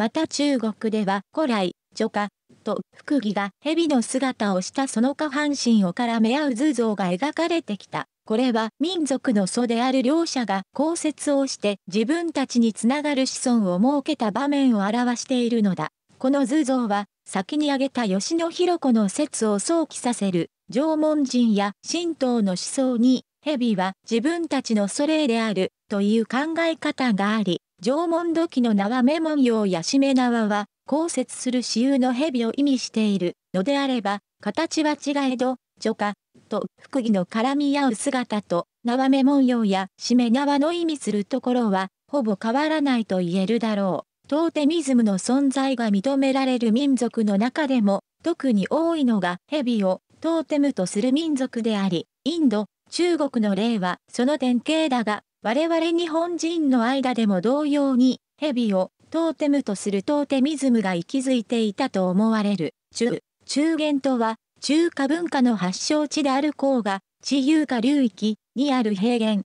また中国では古来、女化と福義が蛇の姿をしたその下半身を絡め合う図像が描かれてきた。これは民族の祖である両者が公説をして自分たちにつながる子孫を設けた場面を表しているのだ。この図像は先に挙げた吉野博子の説を想起させる縄文人や神道の思想に蛇は自分たちの祖霊であるという考え方があり縄文土器の縄目文様用やしめ縄は、降雪する私有の蛇を意味しているのであれば、形は違えど、除化と福義の絡み合う姿と、縄目文様やしめ縄の意味するところは、ほぼ変わらないと言えるだろう。トーテミズムの存在が認められる民族の中でも、特に多いのが蛇をトーテムとする民族であり、インド、中国の例はその典型だが、我々日本人の間でも同様に、蛇をトーテムとするトーテミズムが息づいていたと思われる、中、中元とは、中華文化の発祥地である甲賀、地遊化流域にある平原、